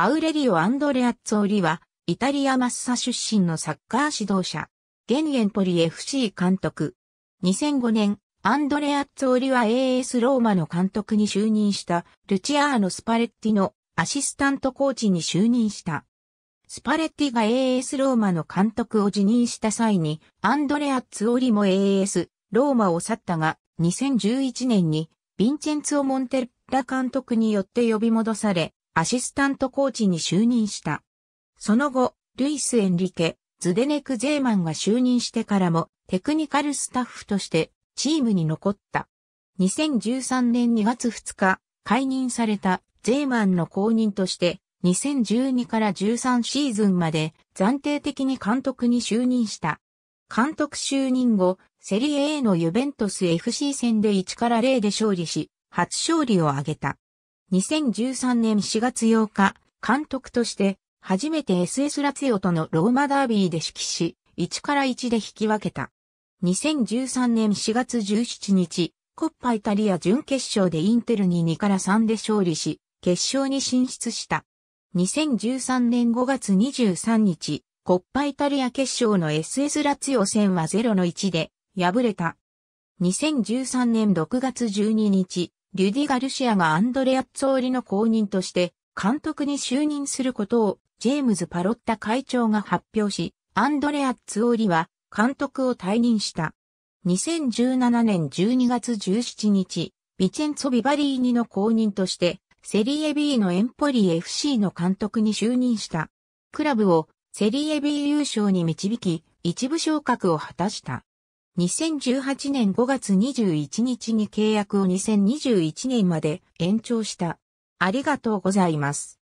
アウレリオ・アンドレアッツォーリは、イタリアマッサ出身のサッカー指導者、現エンポリ FC 監督。2005年、アンドレアッツォーリは AS ローマの監督に就任したルチアーノ・スパレッティのアシスタントコーチに就任した。スパレッティが AS ローマの監督を辞任した際に、アンドレアッツォーリも AS ローマを去ったが、2011年にヴィンチェンツオ・モンテッラ監督によって呼び戻され、アシスタントコーチに就任した。その後、ルイス・エンリケ、ズデネク・ゼーマンが就任してからもテクニカルスタッフとしてチームに残った。2013年2月2日、解任されたゼーマンの後任として2012から13シーズンまで暫定的に監督に就任した。監督就任後、セリエ A のユベントス FC 戦で1から0で勝利し、初勝利を挙げた。2013年4月8日、監督として初めて SS ラツィオとのローマダービーで指揮し、1から1で引き分けた。2013年4月17日、コッパイタリア準決勝でインテルに2から3で勝利し、決勝に進出した。2013年5月23日、コッパイタリア決勝の SS ラツィオ戦は0の1で敗れた。2013年6月12日、リュディ・ガルシアがアンドレアッツォーリの後任として監督に就任することをジェームズ・パロッタ会長が発表し、アンドレアッツォーリは監督を退任した。2017年12月17日、ビチェンツォ・ビバリーニの後任として、セリエ B のエンポリ FC の監督に就任した。クラブをセリエ B 優勝に導き、一部昇格を果たした。2018年5月21日に契約を2021年まで延長した。ありがとうございます。